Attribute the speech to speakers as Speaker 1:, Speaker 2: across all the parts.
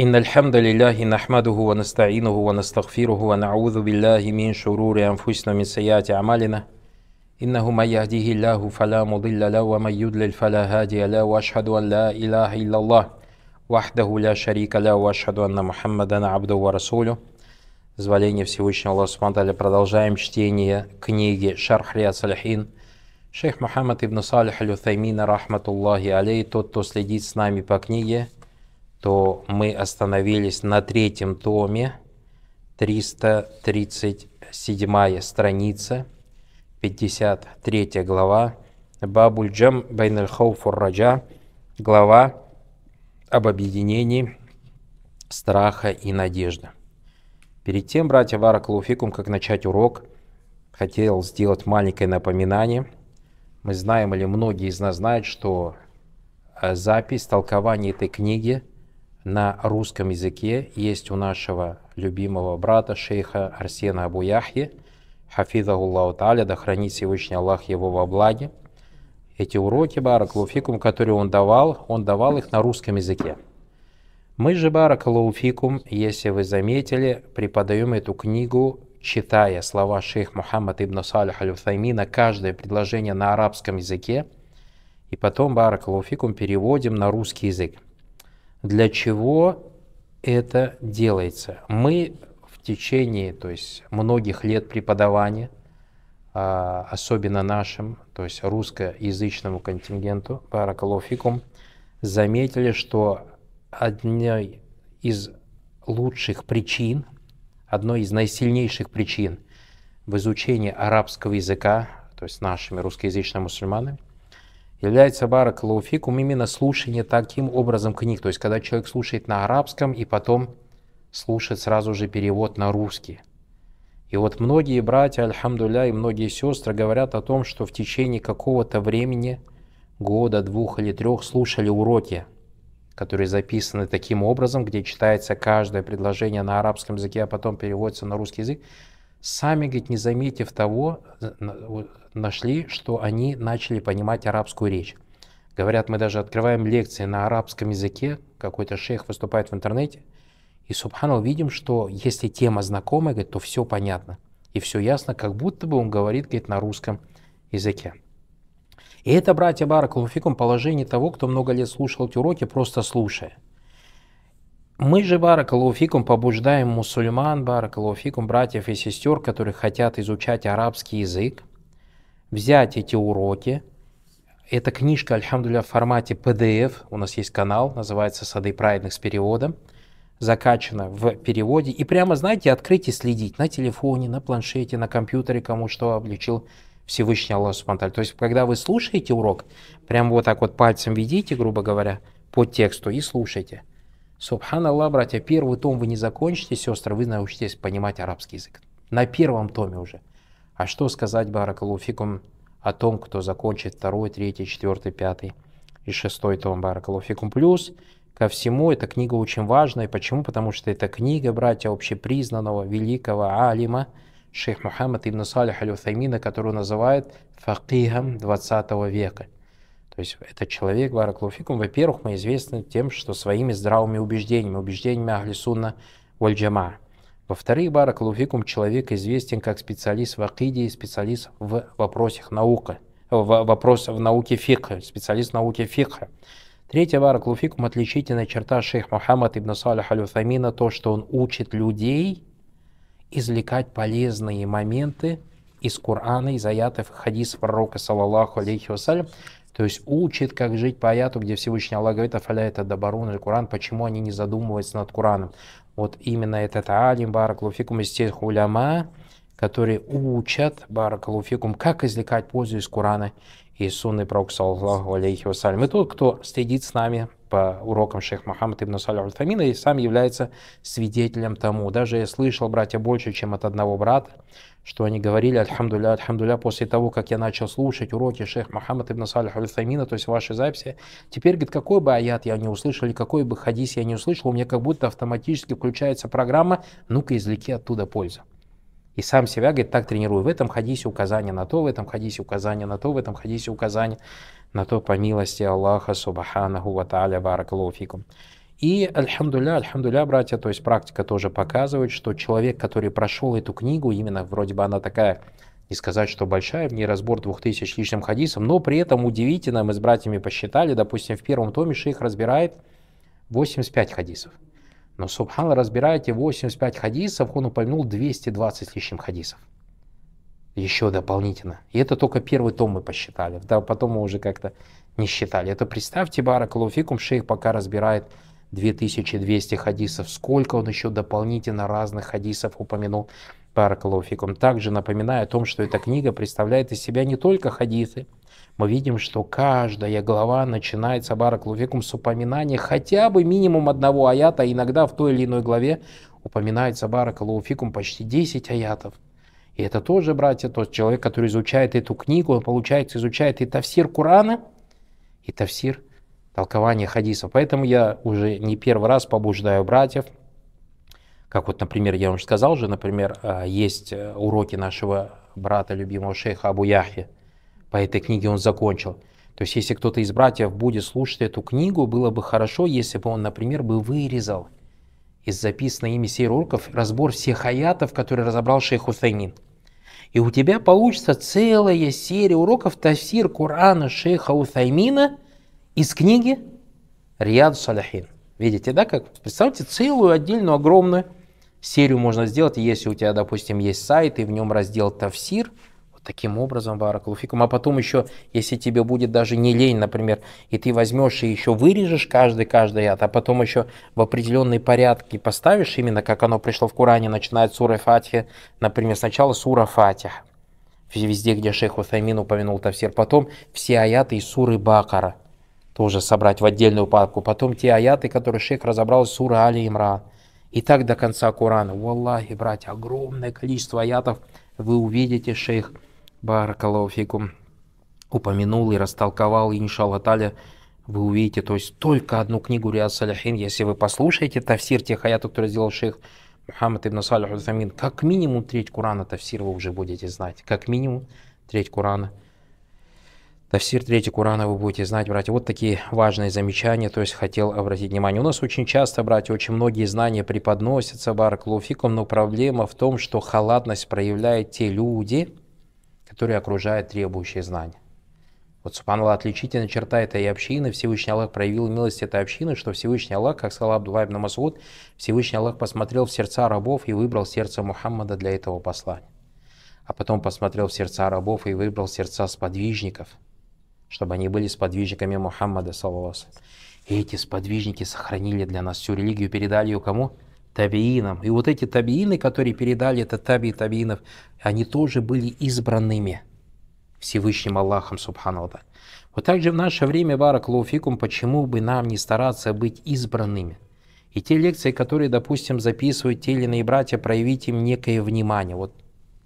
Speaker 1: إن الحمد لله نحمده ونستعينه ونستغفره ونعوذ بالله من شرور أنفسنا من سيئات أعمالنا إنه من يهديه الله فلا مضل له ومن يضلل فلا هادي له وأشهد أن لا إله إلا الله وحده لا شريك له وأشهد أن محمدا عبده ورسوله Зволение Всевышнего Аллаха Субтитры продолжаем чтение книги Шарх Риад Салихин Шейх Мухаммад ибн Салих аль-Уthаймина, рахматуллахи алей, тот, кто следит с нами по книге, то мы остановились на третьем томе, 337 страница, 53 глава, Бабульджам Байнальхау Фурраджа, глава об объединении страха и надежды. Перед тем, братья Вара Клауфикум, как начать урок, хотел сделать маленькое напоминание. Мы знаем, или многие из нас знают, что э, запись толкование этой книги на русском языке есть у нашего любимого брата шейха Арсена Абуяхи, хафидахуллаху та'аля, да хранит Всевышний Аллах его во благе. Эти уроки, барак луфикум которые он давал, он давал их на русском языке. Мы же, барак луфикум если вы заметили, преподаем эту книгу, читая слова шейх Мухаммад ибн Салих аль-Уфаймина, каждое предложение на арабском языке, и потом, барак луфикум переводим на русский язык для чего это делается. Мы в течение то есть, многих лет преподавания, а, особенно нашим, то есть русскоязычному контингенту, Баракалофикум, заметили, что одной из лучших причин, одной из наисильнейших причин в изучении арабского языка, то есть нашими русскоязычными мусульманами, является баракалуфикум именно слушание таким образом книг. То есть, когда человек слушает на арабском и потом слушает сразу же перевод на русский. И вот многие братья, альхамдуля, и многие сестры говорят о том, что в течение какого-то времени, года, двух или трех, слушали уроки, которые записаны таким образом, где читается каждое предложение на арабском языке, а потом переводится на русский язык сами, говорит, не заметив того, э, нашли, что они начали понимать арабскую речь. Говорят, мы даже открываем лекции на арабском языке, какой-то шейх выступает в интернете, и, субханал, видим, что если тема знакомая, говорит, то все понятно, и все ясно, как будто бы он говорит, говорит, на русском языке. И это, братья Баракалуфикум, положение того, кто много лет слушал эти уроки, просто слушая – мы же, Баракалуфикум, побуждаем мусульман, Баракалуфикум, братьев и сестер, которые хотят изучать арабский язык, взять эти уроки. Эта книжка, альхамдуля, в формате PDF, у нас есть канал, называется «Сады праведных» с переводом, закачана в переводе. И прямо, знаете, открыть и следить на телефоне, на планшете, на компьютере, кому что обличил Всевышний Аллах Субтитры. То есть, когда вы слушаете урок, прям вот так вот пальцем ведите, грубо говоря, по тексту и слушайте – Субханаллах, братья, первый том вы не закончите, сестры, вы научитесь понимать арабский язык. На первом томе уже. А что сказать, Баракалуфикум, о том, кто закончит второй, третий, четвертый, пятый и шестой том Баракалуфикум. Плюс ко всему, эта книга очень важная. Почему? Потому что это книга, братья, общепризнанного великого алима, шейх Мухаммад ибн Салих аль-Уфаймина, которую называют факихом 20 века. То есть этот человек, Баракулуфикум, во-первых, мы известны тем, что своими здравыми убеждениями, убеждениями Ахлисунна Вальджама. Во-вторых, Баракулуфикум человек известен как специалист в акиде и специалист в вопросах наука, в вопросах в науке фикха, специалист в науке фикха. Третье, Баракулуфикум отличительная черта шейх Мухаммад ибн Салих аль то, что он учит людей извлекать полезные моменты из Корана, из аятов, хадисов пророка, саллаллаху алейхи вассалям, то есть учит, как жить по аяту, где Всевышний Аллах говорит, афаля это дабарун или Куран, почему они не задумываются над Кураном. Вот именно этот алим, баракалуфикум, из тех уляма, которые учат баракалуфикум, как извлекать пользу из Курана и сунны пророка, саллаху алейхи вассалям. И тот, кто следит с нами по урокам шейх Мухаммад ибн Саля Альфамина и сам является свидетелем тому. Даже я слышал, братья, больше, чем от одного брата, что они говорили «Альхамдуля, Альхамдуля» после того, как я начал слушать уроки шейх Мухаммад ибн Салих Аль-Фамина, то есть ваши записи. Теперь, говорит, какой бы аят я не услышал, или какой бы хадис я не услышал, у меня как будто автоматически включается программа «Ну-ка, извлеки оттуда пользу». И сам себя, говорит, так тренирую. В этом хадисе указание на то, в этом хадисе указание на то, в этом хадисе указание на то, по милости Аллаха, Субханаху, Ва Тааля, Баракалуфикум. И, альхамдуля, альхамдуля, братья, то есть практика тоже показывает, что человек, который прошел эту книгу, именно вроде бы она такая, не сказать, что большая, в ней разбор двух тысяч лишним хадисов, но при этом удивительно, мы с братьями посчитали, допустим, в первом томе шейх разбирает 85 хадисов. Но Субхан разбираете 85 хадисов, он упомянул 220 с лишним хадисов. Еще дополнительно. И это только первый том мы посчитали. Да, потом мы уже как-то не считали. Это представьте, Барак Луфикум, шейх пока разбирает 2200 хадисов, сколько он еще дополнительно разных хадисов упомянул Баракалуфикум. Также напоминаю о том, что эта книга представляет из себя не только хадисы. Мы видим, что каждая глава начинается Баракалуфикум с упоминания хотя бы минимум одного аята, а иногда в той или иной главе упоминается Баракалуфикум почти 10 аятов. И это тоже, братья, тот человек, который изучает эту книгу, он, получается, изучает и тафсир Курана, и тафсир толкования хадисов. Поэтому я уже не первый раз побуждаю братьев, как вот, например, я уже сказал же, например, а, есть э, уроки нашего брата, любимого шейха Абу Яхи. По этой книге он закончил. То есть, если кто-то из братьев будет слушать эту книгу, было бы хорошо, если бы он, например, бы вырезал из записанной ими серии уроков разбор всех аятов, которые разобрал шейх Хусейнин. И у тебя получится целая серия уроков тафсир Корана шейха Утаймина – из книги Риад Саляхин. Видите, да, как, представьте, целую отдельную огромную серию можно сделать, если у тебя, допустим, есть сайт, и в нем раздел Тавсир, вот таким образом, Баракалуфикум, а потом еще, если тебе будет даже не лень, например, и ты возьмешь и еще вырежешь каждый-каждый яд, а потом еще в определенные порядки поставишь, именно как оно пришло в Коране, начинает сура Фатихи, например, сначала сура Фатиха, везде, где шейх Утаймин упомянул Тавсир, потом все аяты из суры Бакара – тоже собрать в отдельную папку. Потом те аяты, которые шейх разобрал, сура Али Имра. И так до конца Корана. Валлахи, братья, огромное количество аятов вы увидите, шейх Баракалауфикум упомянул и растолковал, и иншалла вы увидите, то есть только одну книгу Риад Саляхин, если вы послушаете тафсир тех аятов, которые сделал шейх Мухаммад ибн Салих как минимум треть Курана тафсир вы уже будете знать, как минимум треть Курана – Тафсир 3 Курана вы будете знать, братья, вот такие важные замечания, то есть хотел обратить внимание. У нас очень часто, братья, очень многие знания преподносятся Барклауфиком, но проблема в том, что халатность проявляют те люди, которые окружают требующие знания. Вот, субханаллах, отличительная черта этой общины, Всевышний Аллах проявил милость этой общины, что Всевышний Аллах, как сказал Абдулла ибн Масуд, Всевышний Аллах посмотрел в сердца рабов и выбрал сердце Мухаммада для этого послания. А потом посмотрел в сердца рабов и выбрал сердца сподвижников – чтобы они были сподвижниками Мухаммада, саллаллаху И эти сподвижники сохранили для нас всю религию, передали ее кому? Табиинам. И вот эти табиины, которые передали, это таби табиинов, они тоже были избранными Всевышним Аллахом, субхану Вот так же в наше время, Барак Луфикум, почему бы нам не стараться быть избранными? И те лекции, которые, допустим, записывают те или иные братья, проявить им некое внимание. Вот,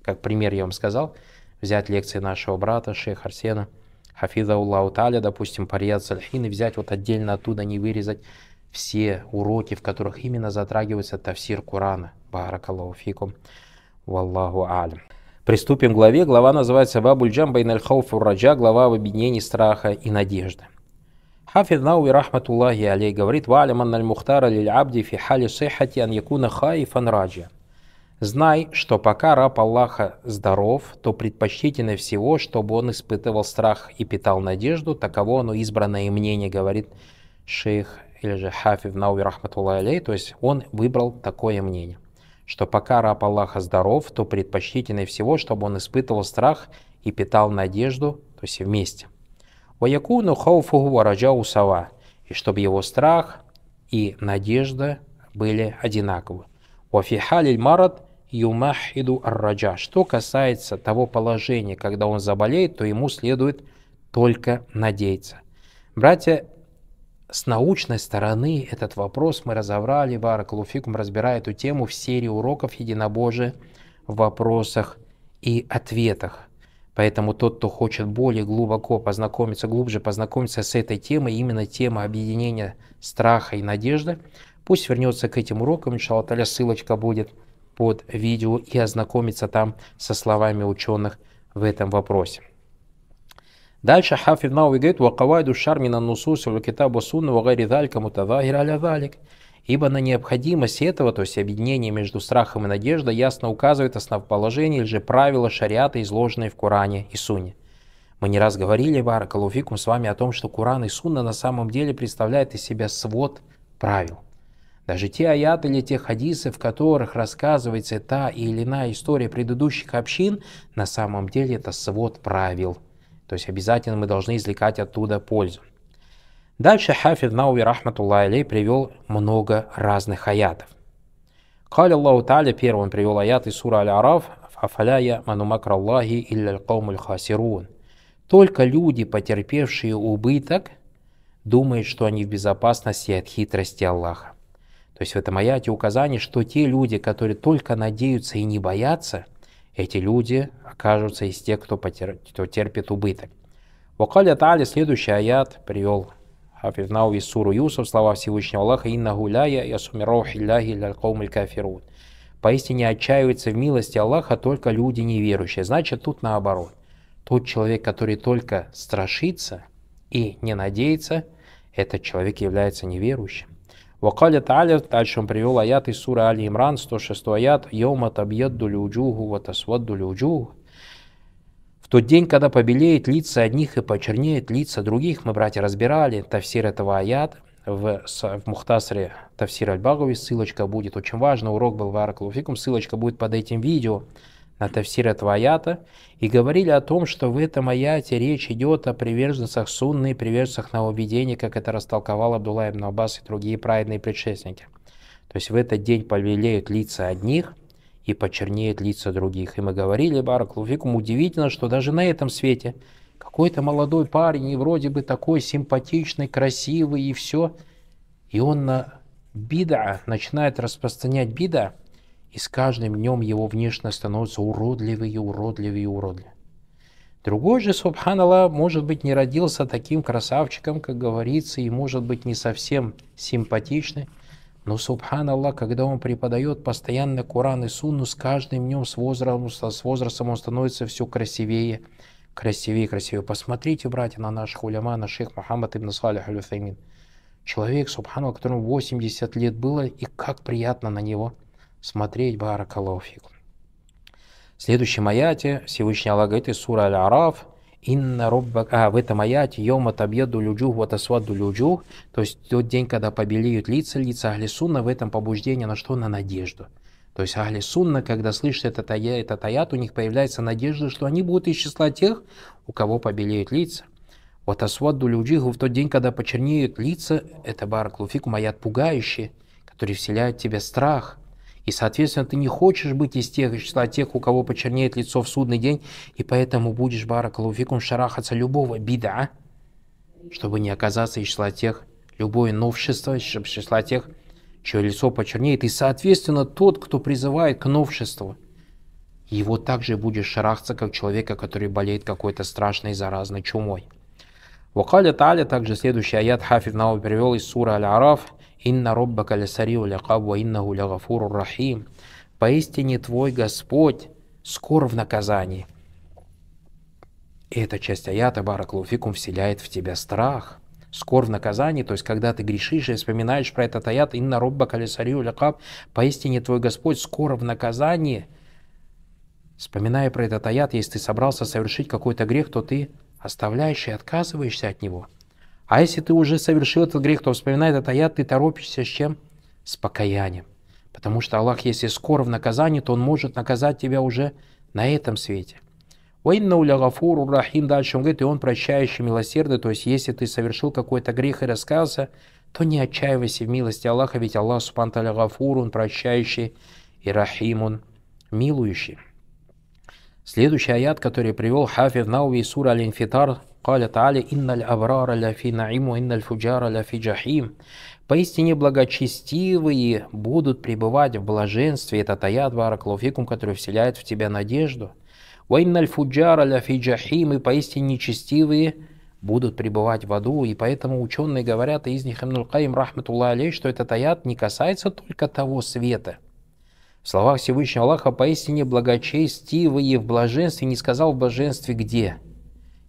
Speaker 1: как пример я вам сказал, взять лекции нашего брата, шейха Арсена – Хафиза Уллаху Таля, допустим, Парьяд Сальхин, и взять вот отдельно оттуда, не вырезать все уроки, в которых именно затрагивается тавсир Курана. Баракаллаху фикум. Валлаху алям. Приступим к главе. Глава называется "Бабульджам джамбайн хауфу раджа», глава об объединении страха и надежды. Хафид Науи Рахматуллахи алей говорит «Ва'алям анналь мухтара лиль абди фи хали сихати ан якуна хаифан раджа». Знай, что пока раб Аллаха здоров, то предпочтительно всего, чтобы он испытывал страх и питал надежду, таково оно избранное мнение, говорит шейх или же Хафив Науи Рахматуллах Алей, то есть он выбрал такое мнение, что пока раб Аллаха здоров, то предпочтительно всего, чтобы он испытывал страх и питал надежду, то есть вместе. Ваякуну хауфуху вараджау сава, и чтобы его страх и надежда были одинаковы. Вафихалиль марат – юмахиду арраджа. Что касается того положения, когда он заболеет, то ему следует только надеяться. Братья, с научной стороны этот вопрос мы разобрали, Барак Луфикум разбирая эту тему в серии уроков единобожия в вопросах и ответах. Поэтому тот, кто хочет более глубоко познакомиться, глубже познакомиться с этой темой, именно тема объединения страха и надежды, пусть вернется к этим урокам, иншаллах, ссылочка будет – под видео и ознакомиться там со словами ученых в этом вопросе. Дальше Хафид Науи говорит, «Вакавайду шармина нусус в китабу сунну вагари далька мутадахир аля далик». Ибо на необходимость этого, то есть объединение между страхом и надеждой, ясно указывает основоположение или же правила шариата, изложенные в Коране и Сунне. Мы не раз говорили, Баракалуфикум, с вами о том, что Коран и Сунна на самом деле представляют из себя свод правил – даже те аяты или те хадисы, в которых рассказывается та или иная история предыдущих общин, на самом деле это свод правил. То есть обязательно мы должны извлекать оттуда пользу. Дальше Хафид Науи Рахматуллах Алей привел много разных аятов. Каля Аллаху Таля первым привел аят из сура Аль-Араф «Афаляя манумакра Аллахи илля аль хасирун». Только люди, потерпевшие убыток, думают, что они в безопасности от хитрости Аллаха. То есть в этом аяте указание, что те люди, которые только надеются и не боятся, эти люди окажутся из тех, кто, потер... кто терпит убыток. Вакаля Тааля следующий аят привел Хафизнау из Суру Юсов, слова Всевышнего Аллаха, «Инна гуляя ясумирау хилляхи лялькаумль кафирун». Поистине отчаиваются в милости Аллаха только люди неверующие. Значит, тут наоборот. Тот человек, который только страшится и не надеется, этот человек является неверующим. Вакаля Тааля, дальше он привел аят из суры Али Имран, 106 аят, «Йома табьядду люджугу ватасвадду люджугу». В тот день, когда побелеет лица одних и почернеет лица других, мы, братья, разбирали тавсир этого аята в, в Мухтасре Тавсир Аль-Багови, ссылочка будет, очень важно, урок был в Араклуфикум, ссылочка будет под этим видео на тафсира Тваята, и говорили о том, что в этом аяте речь идет о приверженцах сунны и приверженцах нововведения, как это растолковал Абдулла ибн Аббас и другие праведные предшественники. То есть в этот день повелеют лица одних и почернеют лица других. И мы говорили, Барак Луфикум, удивительно, что даже на этом свете какой-то молодой парень, и вроде бы такой симпатичный, красивый и все, и он на бида начинает распространять бида, и с каждым днем его внешность становится уродливее, уродливее, уродливее. Другой же, субханаллах, может быть, не родился таким красавчиком, как говорится, и может быть не совсем симпатичный, но, субханаллах, когда он преподает постоянно Куран и Сунну, с каждым днем с возрастом, с возрастом он становится все красивее, красивее, красивее. Посмотрите, братья, на наших уляма, на шейх Мухаммад ибн Салих аль -Уфаймин. Человек, субханаллах, которому 80 лет было, и как приятно на него смотреть Баракалуфик. Следующий следующем аяте Всевышний Аллах говорит из сура Аль-Араф, «Инна роббак...» А, в этом аяте «Йома табьеду люджух, вот асваду люджух», то есть тот день, когда побелеют лица, лица Ахлисунна, в этом побуждение на что? На надежду. То есть Ахли когда слышит этот, ая, этот аят, у них появляется надежда, что они будут из числа тех, у кого побелеют лица. Вот асваду люджиху в тот день, когда почернеют лица, это бараклуфикум, аят пугающий, который вселяет в тебя страх. И, соответственно, ты не хочешь быть из тех числа тех, у кого почернеет лицо в судный день, и поэтому будешь, баракалуфикум, шарахаться любого беда, чтобы не оказаться из числа тех, любое новшество из числа тех, чье лицо почернеет. И, соответственно, тот, кто призывает к новшеству, его также будешь шарахаться, как человека, который болеет какой-то страшной заразной чумой. Вакаля Таля также следующий аят Хафид Нау перевел из сура Аль-Араф, «Инна роббака лясариу лякаб, ва лягафуру рахим». «Поистине твой Господь скор в наказании». И эта часть аята Бараклауфикум вселяет в тебя страх. Скор в наказании, то есть когда ты грешишь и вспоминаешь про этот аят «Инна робба калисарию лякаб» «Поистине твой Господь скоро в наказании». Вспоминая про этот аят, если ты собрался совершить какой-то грех, то ты оставляешь и отказываешься от него – а если ты уже совершил этот грех, то вспоминает этот аят ты торопишься с чем? С покаянием. Потому что Аллах, если скоро в наказании, то Он может наказать тебя уже на этом свете. Уайннаулягафуру Рахим, дальше он говорит, и он прощающий милосердный, то есть если ты совершил какой-то грех и раскаялся, то не отчаивайся в милости Аллаха, ведь Аллах Субханталя Гафур, он прощающий, и Рахим, он милующий. Следующий аят, который привел Хафив Науви и Сура Аль-Инфитар, Каля Тааля, инналь абрара ля фи наиму, инналь фуджара ля Поистине благочестивые будут пребывать в блаженстве. Это таят бараклауфикум, который вселяет в тебя надежду. Ваинналь фуджара ля фи И поистине нечестивые будут пребывать в аду. И поэтому ученые говорят, из них Ибн Каим рахматулла алей, что этот аят не касается только того света. В словах Всевышнего Аллаха поистине благочестивые в блаженстве не сказал в блаженстве где –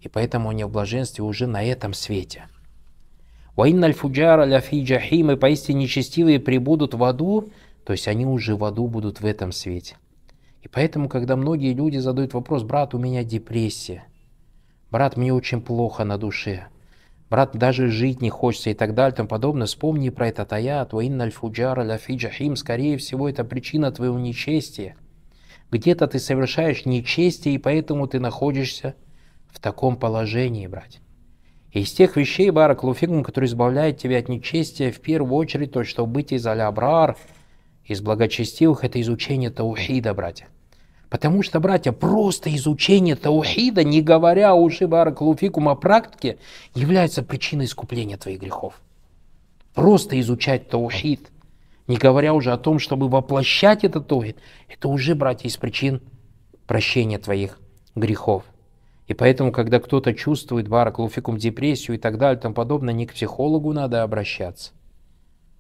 Speaker 1: и поэтому они в блаженстве уже на этом свете. «Ваинна аль-фуджара ляфи джахим» и поистине нечестивые прибудут в аду, то есть они уже в аду будут в этом свете. И поэтому, когда многие люди задают вопрос, брат, у меня депрессия, брат, мне очень плохо на душе, брат, даже жить не хочется и так далее, тому подобное, вспомни про этот аят, «Ваинн аль-фуджара ляфи джахим», скорее всего, это причина твоего нечестия. Где-то ты совершаешь нечестие, и поэтому ты находишься в таком положении, братья. И из тех вещей, Барак Луфигум, который избавляет тебя от нечестия, в первую очередь то, что быть из Алябрар, из благочестивых, это изучение Таухида, братья. Потому что, братья, просто изучение Таухида, не говоря уж и Барак Луфикум о практике, является причиной искупления твоих грехов. Просто изучать Таухид, не говоря уже о том, чтобы воплощать этот Таухид, это уже, братья, из причин прощения твоих грехов. И поэтому, когда кто-то чувствует баракулуфикум депрессию и так далее и тому подобное, не к психологу надо обращаться,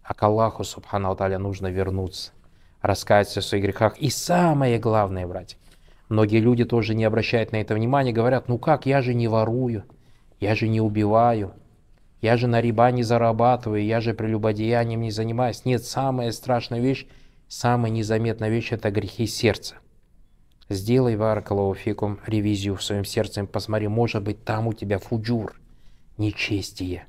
Speaker 1: а к Аллаху, субхану Аталя, нужно вернуться, раскаяться в своих грехах. И самое главное, братья, многие люди тоже не обращают на это внимания, говорят, ну как, я же не ворую, я же не убиваю, я же на риба не зарабатываю, я же прелюбодеянием не занимаюсь. Нет, самая страшная вещь, самая незаметная вещь – это грехи сердца. Сделай, Варакалауфикум, ревизию в своем сердце и посмотри, может быть, там у тебя фуджур, нечестие.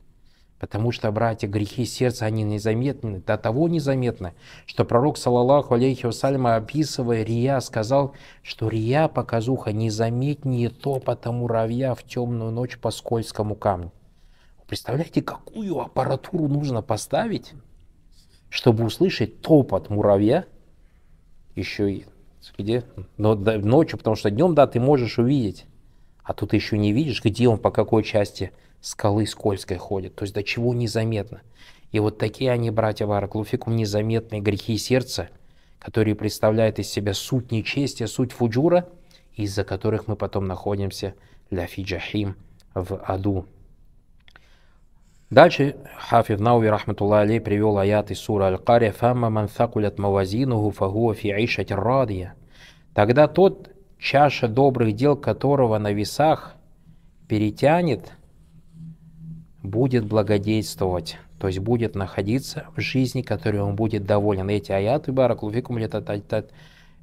Speaker 1: Потому что, братья, грехи сердца, они незаметны, до того незаметны, что пророк, салаллаху алейхи вассаляма, описывая Рия, сказал, что Рия, показуха, незаметнее топота муравья в темную ночь по скользкому камню. Представляете, какую аппаратуру нужно поставить, чтобы услышать топот муравья, еще и где? Но, да, ночью, потому что днем, да, ты можешь увидеть, а тут ты еще не видишь, где он, по какой части скалы скользкой ходит, то есть до чего незаметно. И вот такие они, братья Вараклуфикум, незаметные грехи сердца, которые представляют из себя суть нечестия, суть фуджура, из-за которых мы потом находимся для фиджахим в аду. Дальше Хафид Науи, рахматуллах алей, привел аят из суры Аль-Кария «Фамма манфакулят мавазинуху фагуа фи радия». Тогда тот, чаша добрых дел которого на весах перетянет, будет благодействовать, то есть будет находиться в жизни, которой он будет доволен. Эти аяты, баракулфикум, это,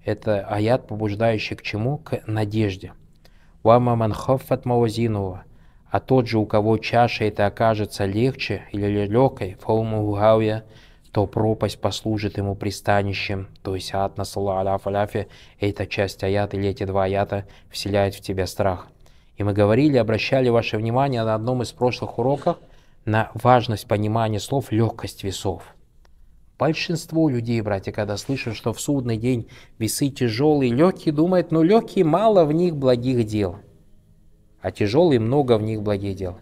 Speaker 1: это аят, побуждающий к чему? К надежде. «Вамма манхаффат мавазинуху» а тот же, у кого чаша это окажется легче или легкой, гауя, то пропасть послужит ему пристанищем. То есть ад на саллалаф аляфе, эта часть аят или эти два аята вселяет в тебя страх. И мы говорили, обращали ваше внимание на одном из прошлых уроков на важность понимания слов «легкость весов». Большинство людей, братья, когда слышат, что в судный день весы тяжелые и легкие, думают, ну легкие мало в них благих дел – а тяжелые много в них благих дел.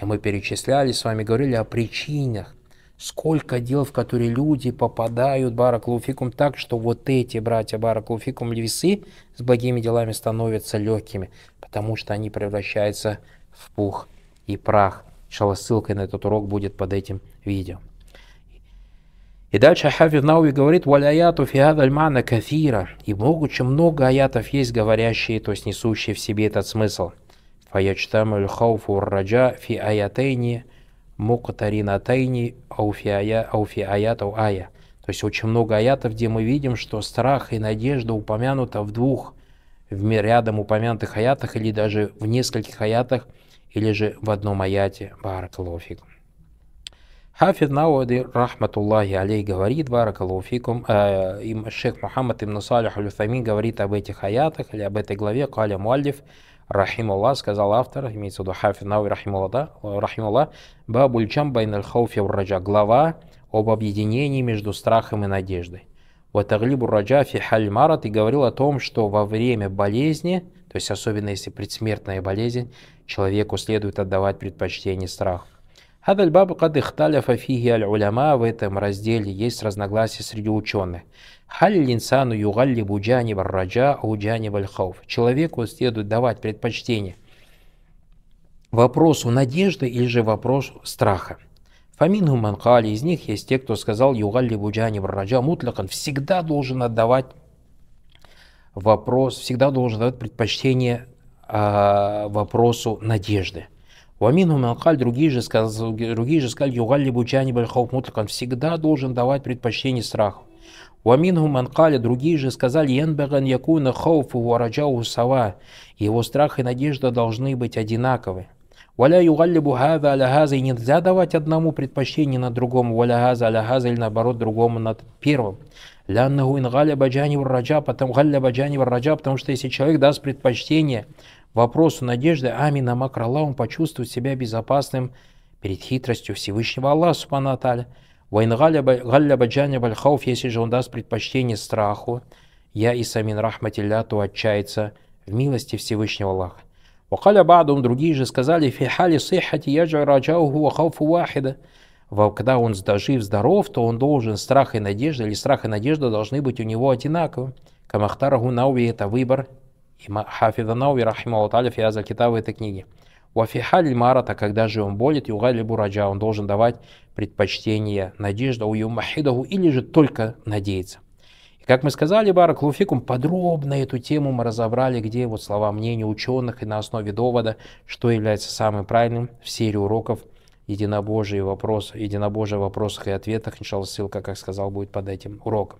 Speaker 1: И мы перечисляли с вами, говорили о причинах, сколько дел, в которые люди попадают, бараклауфикум, так, что вот эти братья бараклауфикум львисы с благими делами становятся легкими, потому что они превращаются в пух и прах. Шала ссылка на этот урок будет под этим видео. И дальше Хафив Науи говорит, «Валяяту фиадальмана кафира». И могуче много аятов есть, говорящие, то есть несущие в себе этот смысл – فيجتمع الخوف والرجاء في آيتين мукатаринатайни ауфиая ауфиаят ауая. То есть очень много аятов, где мы видим, что страх и надежда упомянута в двух в рядом упомянутых аятах или даже в нескольких аятах или же в одном аяте Баракалуфик. Хафид Науади Рахматуллахи Алей говорит Баракалуфикум, э, шейх Мухаммад Ибн Салих Алюфамин говорит об этих аятах или об этой главе Каля Муаллиф рахимулла, сказал автор, имеется в виду Хафинау и рахимулла, бабуль бабульчам байнал хауфи раджа, глава об объединении между страхом и надеждой. Ватаглибу раджа фи хальмарат и говорил о том, что во время болезни, то есть особенно если предсмертная болезнь, человеку следует отдавать предпочтение страху. Хадаль бабу кад ихталяфа фиги аль уляма в этом разделе есть разногласия среди ученых. Халь линсану югалли буджани барраджа уджани хауф. Человеку следует давать предпочтение вопросу надежды или же вопросу страха. Фаминху манкали, из них есть те, кто сказал югалли буджани барраджа мутлакан, всегда должен отдавать вопрос, всегда должен давать предпочтение э, вопросу надежды. Уаминхум алкаль, другие же, другие же сказали, югалли буджани бальхаук он всегда должен давать предпочтение страху. Уаминхум манкаля, другие же сказали, янбаган якуна хауфу вараджау сава, его страх и надежда должны быть одинаковы. Валя югаллибу хаза аля и нельзя давать одному предпочтение на другому, валя хаза аля хаза, или наоборот другому над первым. Ляннаху ин галя баджани раджа, потом галя баджани раджа, потому что если человек даст предпочтение вопросу надежды Амина Макрала он почувствует себя безопасным перед хитростью Всевышнего Аллаха Субхану Аталя. бальхауф, если же он даст предпочтение страху, я и самин рахматилля, то отчается в милости Всевышнего Аллаха. Вакаля бадум, другие же сказали, фихали сихати яджа раджауху вахауфу вахида. Когда он дожив здоров, то он должен страх и надежда, или страх и надежда должны быть у него одинаковы. Камахтараху науби это выбор Хафида Науви, рахима Аллаху фи азаль китабы этой книги. Вафихаль марата, когда же он болит, югали бураджа, он должен давать предпочтение, надежда у юмахидаху, или же только надеяться. И как мы сказали, Бараклуфикум, подробно эту тему мы разобрали, где вот слова мнения ученых и на основе довода, что является самым правильным в серии уроков единобожие вопрос, единобожие вопросах и ответах. Иншалла, ссылка, как сказал, будет под этим уроком.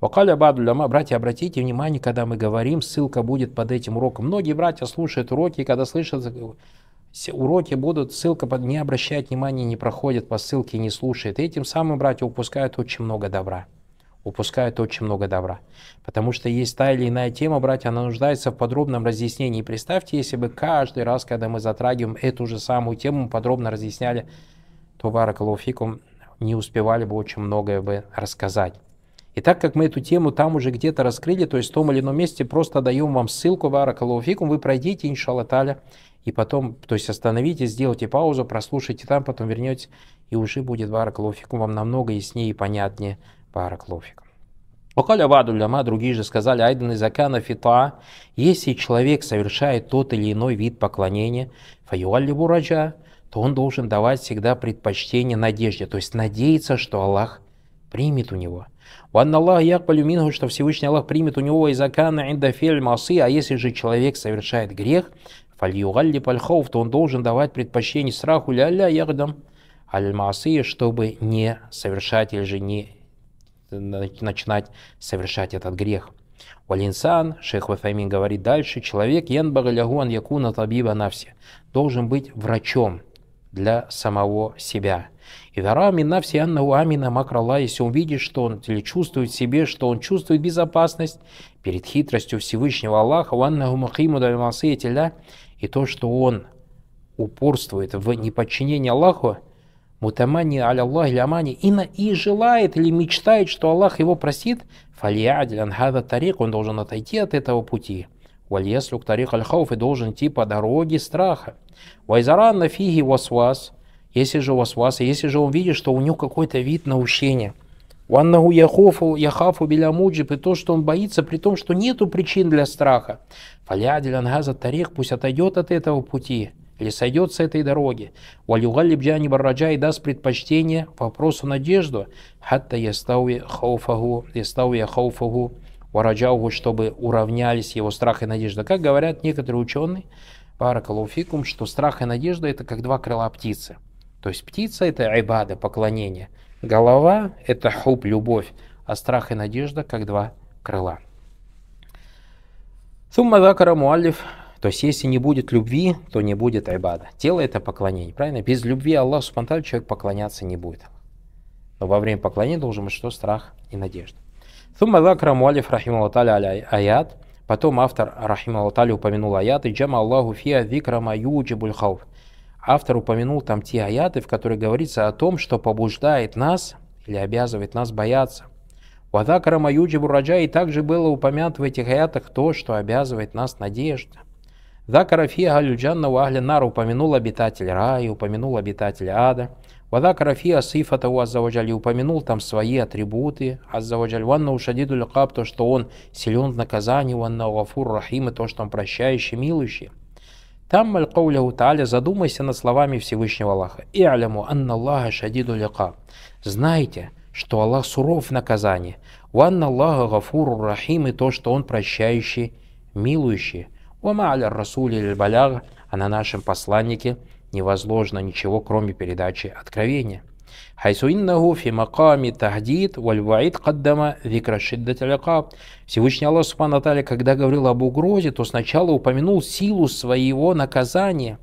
Speaker 1: Вакаля лама, братья, обратите внимание, когда мы говорим, ссылка будет под этим уроком. Многие братья слушают уроки, и когда слышат уроки будут, ссылка под... не обращает внимания, не проходит по ссылке, не слушает. И этим самым братья упускают очень много добра. Упускают очень много добра. Потому что есть та или иная тема, братья, она нуждается в подробном разъяснении. Представьте, если бы каждый раз, когда мы затрагиваем эту же самую тему, подробно разъясняли, то Баракалуфикум не успевали бы очень многое бы рассказать. И так как мы эту тему там уже где-то раскрыли, то есть в том или ином месте, просто даем вам ссылку в Аракалуфикум, вы пройдите, иншалаталя, и потом, то есть остановитесь, сделайте паузу, прослушайте там, потом вернете, и уже будет в Аракалуфикум вам намного яснее и понятнее по Аракалуфикум. Вакаля вадуляма, другие же сказали, айдан изакана фита, если человек совершает тот или иной вид поклонения, фаюалли бураджа, то он должен давать всегда предпочтение надежде, то есть надеяться, что Аллах примет у него. Ванналлах якбалю мингу, что Всевышний Аллах примет у него из акана индафель масы, а если же человек совершает грех, фальюгалли пальхов, то он должен давать предпочтение страху ля-ля ягдам аль-масы, чтобы не совершать или же не начинать совершать этот грех. Валинсан, шейх Вафамин говорит дальше, человек янбагалягуан якуна табиба навсе, должен быть врачом для самого себя. Идара амина все у амина макрала, если он видит, что он или чувствует в себе, что он чувствует безопасность перед хитростью Всевышнего Аллаха, у ваннаху махиму далмасиятиля, и то, что он упорствует в неподчинении Аллаху, мутамани аля Аллах лямани, и, на, и желает или мечтает, что Аллах его просит, фалиядиль анхада тарик, он должен отойти от этого пути. Вальяслюк тарик аль-хауф и должен идти по дороге страха. Вайзаран нафиги васвас, если же у вас вас, если же он видит, что у него какой-то вид наущения, Ваннаху яхофу, яхафу белямуджип и то, что он боится, при том, что нету причин для страха. Фалядиль ангаза тарех, пусть отойдет от этого пути, или сойдет с этой дороги. Валюгалли бджани барраджа и даст предпочтение вопросу надежду. Хатта ястауи хауфагу, ястауи хауфагу, вараджаугу, чтобы уравнялись его страх и надежда. Как говорят некоторые ученые, паракалуфикум, что страх и надежда это как два крыла птицы – то есть птица – это айбада, поклонение. Голова – это хуб, любовь, а страх и надежда – как два крыла. Сумма закара муаллиф то есть, если не будет любви, то не будет айбада. Тело это поклонение, правильно? Без любви Аллаху спонтанно человек поклоняться не будет. Но во время поклонения должен быть что? Страх и надежда. Сумма закра муалиф рахималаталя аят. Потом автор рахималаталя упомянул аят. И джама Аллаху фиа викра маюджибуль хауф автор упомянул там те аяты, в которых говорится о том, что побуждает нас или обязывает нас бояться. Вадакара Маюджи Бураджа и также было упомянуто в этих аятах то, что обязывает нас надежда. Дакара Фиха Люджанна Ваглинар упомянул обитатель рая, упомянул обитатель ада. Вадакара Фиха Сифата Аззаваджаль упомянул там свои атрибуты. Аззаваджаль Ванна Ушадиду Лякаб, то, что он силен в наказании, Ванна Гафур Рахим, и то, что он прощающий, милующий. Таммаль кауляху тааля, задумайся над словами Всевышнего Аллаха. И аляму анна Аллаха шадиду лика. Знайте, что Аллах суров в наказании. Ванна Аллаха гафуру рахим и то, что Он прощающий, милующий. Вама аля расули ль баляг, а на нашем посланнике невозможно ничего, кроме передачи откровения. حيث إنه في مقام تهديد والوعيد ваид каддама شدة العقاب. Всевышний Аллах Субхану Аталя, когда говорил об угрозе, то сначала упомянул силу своего наказания.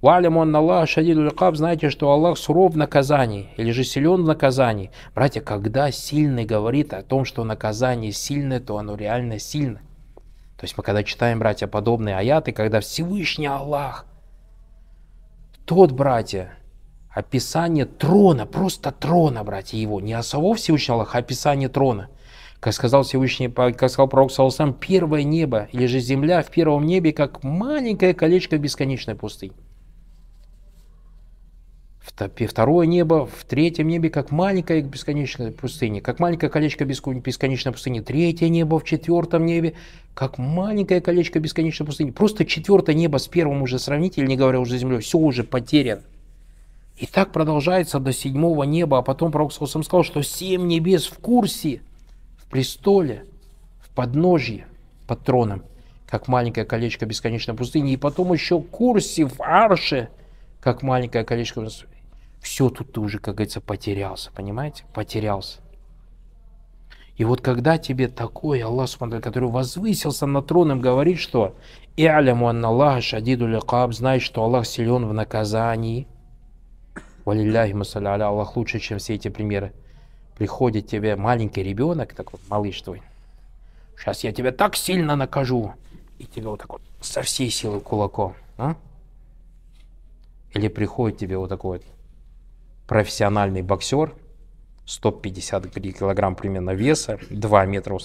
Speaker 1: Валим он Аллах шадил ликаб, знаете, что Аллах суров в наказании, или же силен в наказании. Братья, когда сильный говорит о том, что наказание сильное, то оно реально сильное. То есть мы когда читаем, братья, подобные аяты, когда Всевышний Аллах, тот, братья, описание трона, просто трона, братья его, не осовов Всевышнего Аллаха, а описание трона. Как сказал Всевышний, как сказал пророк Саусам, первое небо, или же земля в первом небе, как маленькое колечко бесконечной пустыни. Второе небо в третьем небе, как маленькое бесконечное пустыни, как маленькое колечко бесконечной пустыни. Третье небо в четвертом небе, как маленькое колечко бесконечной пустыни. Просто четвертое небо с первым уже сравнить, или не говоря уже землей, все уже потеряно. И так продолжается до седьмого неба, а потом пророк сам сказал, что семь небес в курсе, в престоле, в подножье, под троном, как маленькое колечко бесконечной пустыни, и потом еще в курсе, в арше, как маленькое колечко. Все тут ты уже, как говорится, потерялся, понимаете? Потерялся. И вот когда тебе такой Аллах, который возвысился над троном, говорит, что и «И'аляму анна Аллаха шадиду лиqab», знает, что Аллах силен в наказании, Валилляхи масаля Аллах лучше, чем все эти примеры. Приходит тебе маленький ребенок, так вот, малыш твой. Сейчас я тебя так сильно накажу. И тебя вот так вот со всей силы кулаком. А? Или приходит тебе вот такой вот профессиональный боксер, 150 килограмм примерно веса, 2 метра.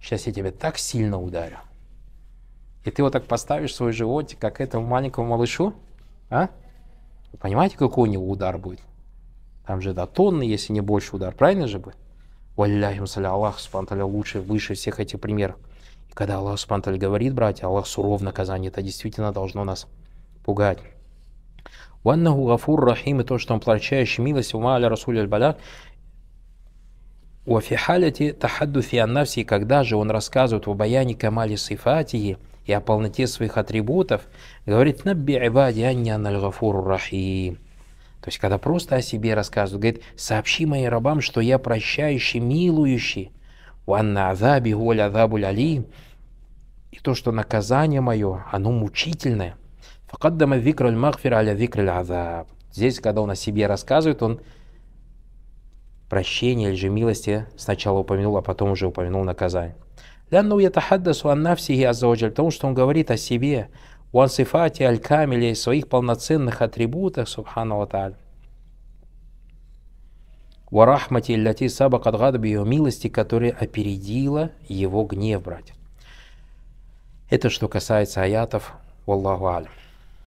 Speaker 1: Сейчас я тебя так сильно ударю. И ты вот так поставишь свой животик, как этому маленькому малышу, а? Вы понимаете, какой у него удар будет? Там же до тонны, если не больше удар, правильно же будет? Валляхим саля Аллах спанталя лучше, выше всех этих примеров. И когда Аллах спанталя говорит, братья, Аллах суров наказание, это действительно должно нас пугать. Ваннаху гафур рахим, и то, что он прощающий милость, ума аля расуля аль-балях, Уафихаляти тахадду фианнафси, когда же он рассказывает в баяне Камали Сифатии и о полноте своих атрибутов, говорит «Набби ибади анья гафуру рахим». То есть, когда просто о себе рассказывают, говорит «Сообщи моим рабам, что я прощающий, милующий». «Ванна азаби голь азабуль алим». И то, что наказание мое, оно мучительное. «Факаддама викраль махфир аля викраль азаб». Здесь, когда он о себе рассказывает, он прощение или же милости сначала упомянул, а потом уже упомянул наказание. لأنه يتحدث عن نفسه عز وجل, потому что он говорит о себе, о сифате аль-камиле, своих полноценных атрибутах, субхану ва та'аля. Варахмати илляти сабак адгадаби ее милости, которая опередила его гнев, братья. Это что касается аятов, Аллаху Аль.